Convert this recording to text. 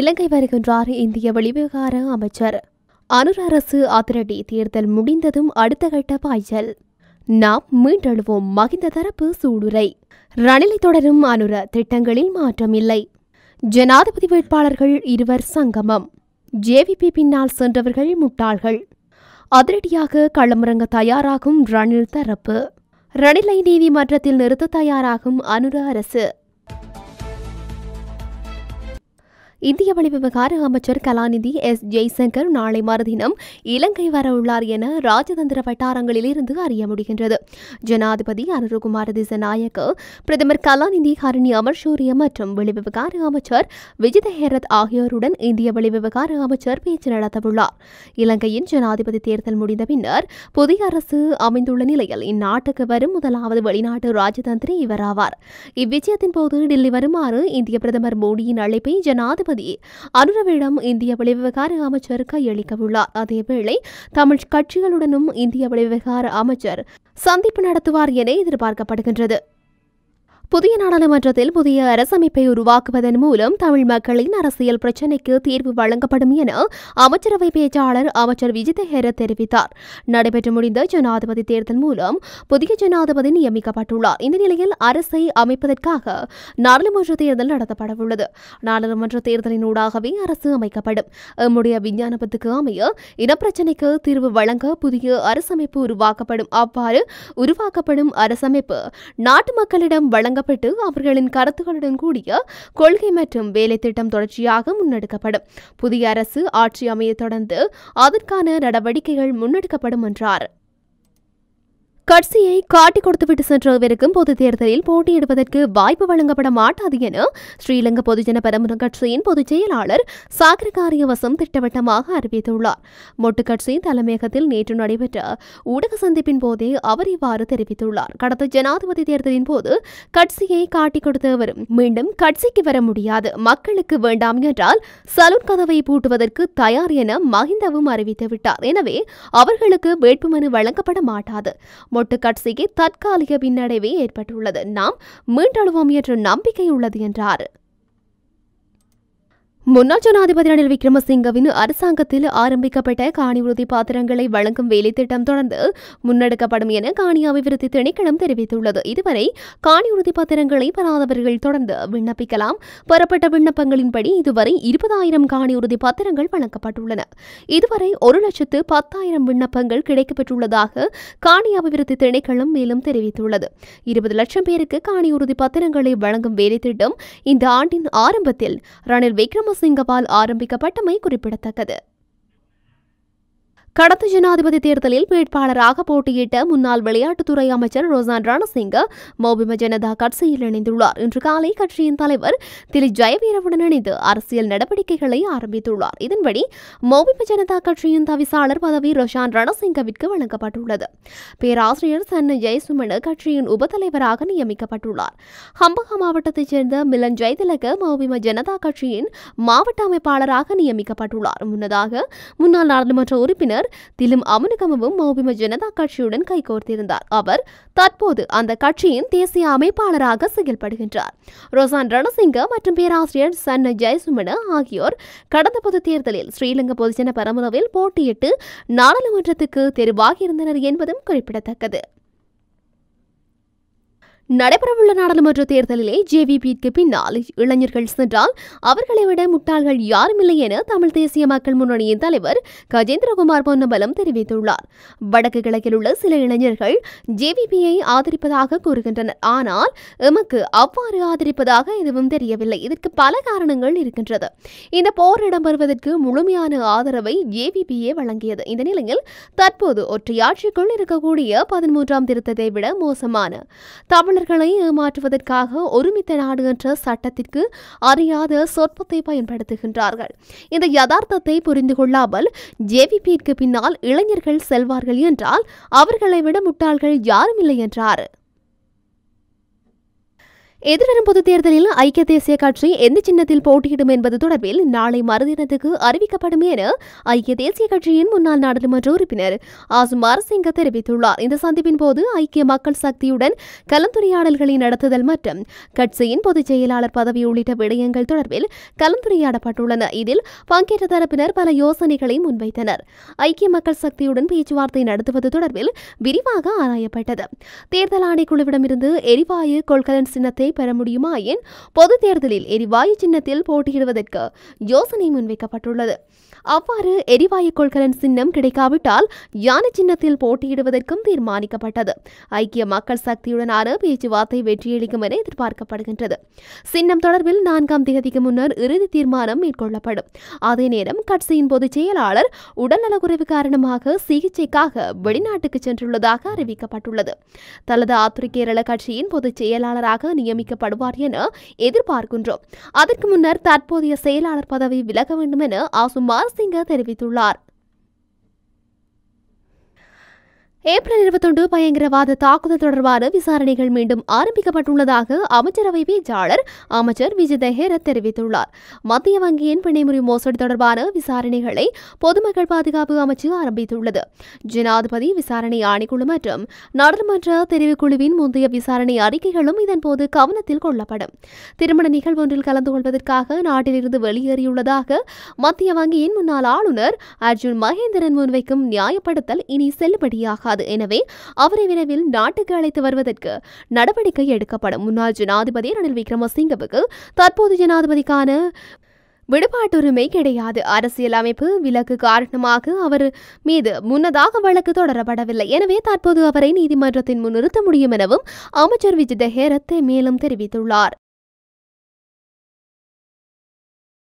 இலங்கை வருகின்றார் இந்திய வெளிவிவகார அமைச்சர் அனுர அரசு அதிரடி தேர்தல் முடிந்ததும் அடுத்த கட்ட பாய்ச்சல் நாம் மீண்டெழுவோம் மகிந்த தரப்பு சூடுரை ரணிலை தொடரும் அனுர திட்டங்களில் மாற்றம் இல்லை ஜனாதிபதி வேட்பாளர்கள் இருவர் சங்கமம் ஜேவிபி பின்னால் சென்றவர்கள் முட்டாள்கள் அதிரடியாக களமிறங்க தயாராகும் ரணில் தரப்பு ரணிலை நீதிமன்றத்தில் நிறுத்த தயாராகும் அனுர அரசு இந்திய வெளிவிவகார அமைச்சர் கலாநிதி எஸ் ஜெய்சங்கர் நாளை மறுதினம் இலங்கை வரவுள்ளார் என ராஜதந்திர வட்டாரங்களிலிருந்து அறிய முடிகின்றது ஜனாதிபதி அனுருகுமார திசநாயக்க பிரதமர் கலாநிதி ஹரணி அமர்சூரிய மற்றும் வெளிவிவகார அமைச்சர் விஜித ஹேரத் ஆகியோருடன் இந்திய வெளிவிவகார அமைச்சர் பேச்சு நடத்தவுள்ளார் இலங்கையின் ஜனாதிபதி தேர்தல் முடிந்த பின்னர் புதிய அரசு அமைந்துள்ள நிலையில் இந்நாட்டுக்கு வரும் முதலாவது வெளிநாட்டு ராஜதந்திரி இவராவார் இவ்விஜயத்தின் போது டெல்லி வருமாறு இந்திய பிரதமர் மோடியின் அழைப்பை ஜனாதிபதி தகுதி அனுரவிடம் இந்திய வெளிவிவகார அமைச்சர் கையளிக்கவுள்ளார் அதேவேளை தமிழ் கட்சிகளுடனும் இந்திய வெளிவிவகார அமைச்சர் சந்திப்பு நடத்துவார் என எதிர்பார்க்கப்படுகின்றது புதிய நாடாளுமன்றத்தில் புதிய அரசமைப்பை உருவாக்குவதன் மூலம் தமிழ் மக்களின் அரசியல் பிரச்சினைக்கு தீர்வு வழங்கப்படும் என அமைச்சரவை பேச்சாளர் அமைச்சர் விஜித ஹெர தெரிவித்தார் நடைபெற்று முடிந்த ஜனாதிபதி தேர்தல் மூலம் புதிய ஜனாதிபதி நியமிக்கப்பட்டுள்ளார் இந்த நிலையில் அரசை அமைப்பதற்காக நாடாளுமன்ற தேர்தல் நடத்தப்படவுள்ளது நாடாளுமன்ற தேர்தலின் ஊடாகவே அரசு அமைக்கப்படும் எம்முடைய விஞ்ஞானபத்துக்கு அமைய இனப்பிரச்சினைக்கு தீர்வு வழங்க புதிய அரசமைப்பு உருவாக்கப்படும் அவ்வாறு உருவாக்கப்படும் அரசமைப்பு நாட்டு மக்களிடம் வழங்க அகப்பட்டு அவர்களின் கருத்துக்களுடன் கூடிய கொள்கை மற்றும் வேலை திட்டம் தொடர்ச்சியாக முன்னெடுக்கப்படும் புதிய அரசு ஆட்சி அமைய தொடர்ந்து அதற்கான நடவடிக்கைகள் முன்னெடுக்கப்படும் என்றார் கட்சியை காட்டிக் கொடுத்துவிட்டு சென்ற இவருக்கும் பொது தேர்தலில் போட்டியிடுவதற்கு வாய்ப்பு வழங்கப்பட மாட்டாது என ஸ்ரீலங்கா பொதுஜன பரமுன கட்சியின் பொதுச் செயலாளர் சாகர காரியவசம் திட்டவட்டமாக அறிவித்துள்ளார் மொட்டு கட்சியின் தலைமையகத்தில் நேற்று நடைபெற்ற ஊடக சந்திப்பின் போதே அவர் இவ்வாறு தெரிவித்துள்ளார் கடந்த ஜனாதிபதி தேர்தலின் போது கட்சியை காட்டிக் கொடுத்தவர் மீண்டும் கட்சிக்கு வர முடியாது மக்களுக்கு வேண்டாம் என்றால் சலூன் கதவை பூட்டுவதற்கு தயார் என மஹிந்தவும் அறிவித்துவிட்டார் எனவே அவர்களுக்கு வேட்புமனு வழங்கப்பட மாட்டாது மொட்டுக்கட்சிக்கு தற்காலிக பின்னடைவே ஏற்பட்டுள்ளது நாம் மீண்டழுவோம் என்ற நம்பிக்கை உள்ளது என்றார் முன்னாள் ஜனாதிபதி ரணில் விக்ரமசிங்கவின் அரசாங்கத்தில் ஆரம்பிக்கப்பட்ட காணி உறுதி பாத்திரங்களை வழங்கும் வேலைத்திட்டம் தொடர்ந்து முன்னெடுக்கப்படும் என காணி அபிவிருத்தி திணைக்களம் தெரிவித்துள்ளது இதுவரை காணி உறுதி பாத்திரங்களை பெறாதவர்கள் தொடர்ந்து விண்ணப்பிக்கலாம் பெறப்பட்ட விண்ணப்பங்களின்படி இதுவரை இருபதாயிரம் காணி உறுதி பாத்திரங்கள் வழங்கப்பட்டுள்ளன இதுவரை ஒரு லட்சத்து பத்தாயிரம் விண்ணப்பங்கள் கிடைக்கப்பெற்றுள்ளதாக காணி அபிவிருத்தி திணைக்களம் மேலும் தெரிவித்துள்ளது இருபது லட்சம் பேருக்கு காணி உறுதி பத்திரங்களை வழங்கும் வேலைத்திட்டம் இந்த ஆண்டின் ஆரம்பத்தில் ரணில் விக்ரம சண்முகசிங்கவால் ஆரம்பிக்கப்பட்டமை குறிப்பிடத்தக்கது கடந்த ஜனாதிபதி தேர்தலில் வேட்பாளராக போட்டியிட்ட முன்னாள் விளையாட்டுத்துறை அமைச்சர் ரோசான் ரணசிங்க மௌபிம ஜனதா கட்சியில் இணைந்துள்ளார் இன்று காலை கட்சியின் தலைவர் திலி ஜெயவீரவுடன் இணைந்து அரசியல் நடவடிக்கைகளை ஆரம்பித்துள்ளார் இதன்படி மௌபிம ஜனதா கட்சியின் தவிசாளர் பதவி ரோஷான் ரணசிங்கவிற்கு வழங்கப்பட்டுள்ளது பேராசிரியர் சன்ன ஜெயசுமனு கட்சியின் உபதலைவராக நியமிக்கப்பட்டுள்ளார் ஹம்பகா மாவட்டத்தைச் சேர்ந்த மிலன் ஜெயதிலக மௌபிம ஜனதா கட்சியின் மாவட்ட அமைப்பாளராக நியமிக்கப்பட்டுள்ளார் முன்னதாக முன்னாள் நாடாளுமன்ற உறுப்பினர் அவர் திலும் அமனுகமவும் மௌபிம ஜனதா கட்சியுடன் கைகோர்த்திருந்தார் அவர் தற்போது அந்த கட்சியின் தேசிய அமைப்பாளராக செயல்படுகின்றார் ரோசான் ரணசிங்க மற்றும் பேராசிரியர் சன்ன ஜெயசுமன ஆகியோர் கடந்த பொது தேர்தலில் ஸ்ரீலங்கா பொதுஜன பரமுனவில் போட்டியிட்டு நாடாளுமன்றத்துக்கு தெரிவாகியிருந்தனர் என்பதும் குறிப்பிடத்தக்கது நடைபெறவுள்ள நாடாளுமன்ற தேர்தலிலே ஜேவிபிக்கு பின்னால் இளைஞர்கள் சென்றால் அவர்களை விட முட்டாள்கள் யாருமில்லை என தமிழ் தேசிய மக்கள் முன்னணியின் தலைவர் கஜேந்திரகுமார் பொன்னம்பலம் தெரிவித்துள்ளார் வடக்கு கிழக்கில் உள்ள சில இளைஞர்கள் ஜேவிபியை ஆதரிப்பதாக கூறுகின்றனர் ஆனால் எமக்கு அவ்வாறு ஆதரிப்பதாக எதுவும் தெரியவில்லை இதற்கு பல காரணங்கள் இருக்கின்றது இந்த போர் இடம்பெறுவதற்கு முழுமையான ஆதரவை ஜேவிபியே வழங்கியது இந்த நிலையில் தற்போது ஒற்றையாட்சிக்குள் இருக்கக்கூடிய பதிமூன்றாம் திருத்தத்தை விட மோசமான தமிழர் மனிதர்களை ஏமாற்றுவதற்காக ஒருமித்த நாடு என்ற சட்டத்திற்கு அறியாத சொற்பத்தை பயன்படுத்துகின்றார்கள் இந்த யதார்த்தத்தை புரிந்து கொள்ளாமல் ஜேவிபிற்கு பின்னால் இளைஞர்கள் செல்வார்கள் என்றால் அவர்களை விட முட்டாள்கள் யாரும் இல்லை என்றார் எதிர்வரும் பொது தேர்தலில் ஐக்கிய தேசிய கட்சி எந்த சின்னத்தில் போட்டியிடும் என்பது தொடர்பில் நாளை மறுதினத்துக்கு அறிவிக்கப்படும் என ஐக்கிய தேசிய கட்சியின் முன்னாள் நாடாளுமன்ற உறுப்பினர் ஆசும் சிங்க தெரிவித்துள்ளார் இந்த சந்திப்பின் போது ஐக்கிய மக்கள் சக்தியுடன் கலந்துரையாடல்களை நடத்துதல் மற்றும் கட்சியின் பொதுச் செயலாளர் பதவி உள்ளிட்ட விடயங்கள் தொடர்பில் கலந்துரையாடப்பட்டுள்ளன இதில் பங்கேற்ற தரப்பினர் பல யோசனைகளை முன்வைத்தனர் ஐக்கிய மக்கள் சக்தியுடன் பேச்சுவார்த்தை நடத்துவது தொடர்பில் விரிவாக ஆராயப்பட்டது தேர்தல் ஆணைக்குழுவிடமிருந்து எரிவாயு கொள்கலன் சின்னத்தை பெற முடியுமா என் தேர்தலில் எரிவாயு சின்னத்தில் போட்டியிடுவதற்கு யோசனை முன்வைக்கப்பட்டுள்ளது அவ்வாறு எரிவாயு கொள்கலன் சின்னம் கிடைக்காவிட்டால் யானை சின்னத்தில் போட்டியிடுவதற்கும் தீர்மானிக்கப்பட்டது ஐக்கிய மக்கள் சக்தியுடனான பேச்சுவார்த்தை வெற்றியளிக்கும் என எதிர்பார்க்கப்படுகின்றது சின்னம் தொடர்பில் நான்காம் தேதிக்கு முன்னர் இறுதி தீர்மானம் மேற்கொள்ளப்படும் அதே நேரம் கட்சியின் பொதுச் செயலாளர் உடல்நலக்குறைவு காரணமாக சிகிச்சைக்காக வெளிநாட்டுக்கு சென்றுள்ளதாக அறிவிக்கப்பட்டுள்ளது தலது ஆத்துரி கேரள கட்சியின் பொதுச் செயலாளராக நியமி நியமிக்கப்படுவார் என எதிர்பார்க்கின்றோம் அதற்கு முன்னர் தற்போதைய செயலாளர் பதவி விலக வேண்டும் என ஆசுமார் சிங்க தெரிவித்துள்ளார் ஏப்ரல் இருபத்தொன்று பயங்கரவாத தாக்குதல் தொடர்பான விசாரணைகள் மீண்டும் ஆரம்பிக்கப்பட்டுள்ளதாக அமைச்சரவை பேச்சாளர் அமைச்சர் விஜய் தஹேர தெரிவித்துள்ளார் மத்திய வங்கியின் பிணைமுறை மோசடி தொடர்பான விசாரணைகளை பொதுமக்கள் பாதுகாப்பு அமைச்சு ஆரம்பித்துள்ளது ஜனாதிபதி விசாரணை ஆணைக்குழு மற்றும் நாடாளுமன்ற தெரிவுக்குழுவின் முந்தைய விசாரணை அறிக்கைகளும் இதன்போது கவனத்தில் கொள்ளப்படும் திருமண நிகழ்வொன்றில் கலந்து கொள்வதற்காக நாட்டிலிருந்து வெளியேறியுள்ளதாக மத்திய வங்கியின் முன்னாள் ஆளுநர் அர்ஜுன் மகேந்திரன் முன்வைக்கும் நியாயப்படுத்தல் இனி செல்லுபடியாகும் முடியாது எனவே அவரை விரைவில் நாட்டுக்கு அழைத்து வருவதற்கு நடவடிக்கை எடுக்கப்படும் முன்னாள் ஜனாதிபதி ரணில் விக்ரமசிங்கவுக்கு தற்போது ஜனாதிபதிக்கான விடுபாட்டுரிமை கிடையாது அரசியல் அமைப்பு விலக்கு காரணமாக அவர் மீது முன்னதாக வழக்கு தொடரப்படவில்லை எனவே தற்போது அவரை நீதிமன்றத்தின் முன் நிறுத்த முடியும் எனவும் அமைச்சர் விஜய் தெஹேரத்தை மேலும் தெரிவித்துள்ளார்